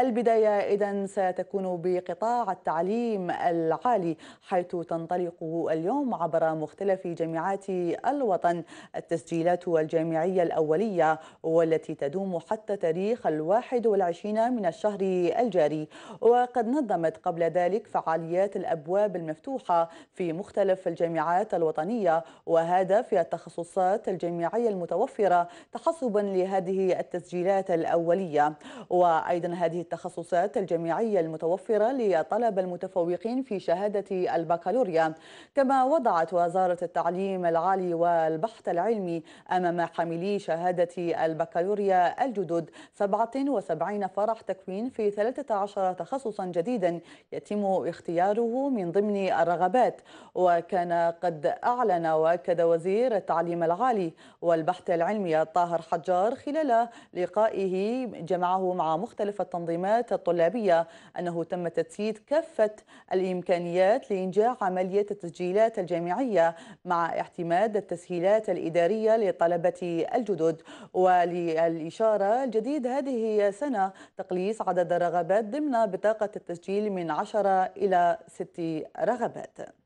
البداية إذا ستكون بقطاع التعليم العالي حيث تنطلق اليوم عبر مختلف جامعات الوطن التسجيلات الجامعية الأولية والتي تدوم حتى تاريخ الواحد والعشرين من الشهر الجاري وقد نظمت قبل ذلك فعاليات الأبواب المفتوحة في مختلف الجامعات الوطنية وهذا في التخصصات الجامعية المتوفرة تحسبا لهذه التسجيلات الأولية وأيضا هذه التخصصات الجامعية المتوفرة لطلب المتفوقين في شهادة البكالوريا كما وضعت وزارة التعليم العالي والبحث العلمي أمام حاملي شهادة البكالوريا الجدد 77 فرح تكوين في 13 تخصصا جديدا يتم اختياره من ضمن الرغبات وكان قد أعلن وأكد وزير التعليم العالي والبحث العلمي طاهر حجار خلال لقائه جمعه مع مختلف التنظيمات التعليمات الطلابية أنه تم تتسييد كافة الإمكانيات لإنجاح عملية التسجيلات الجامعية مع اعتماد التسهيلات الإدارية لطلبة الجدد وللإشارة الجديد هذه السنة تقليص عدد الرغبات ضمن بطاقة التسجيل من 10 إلى 6 رغبات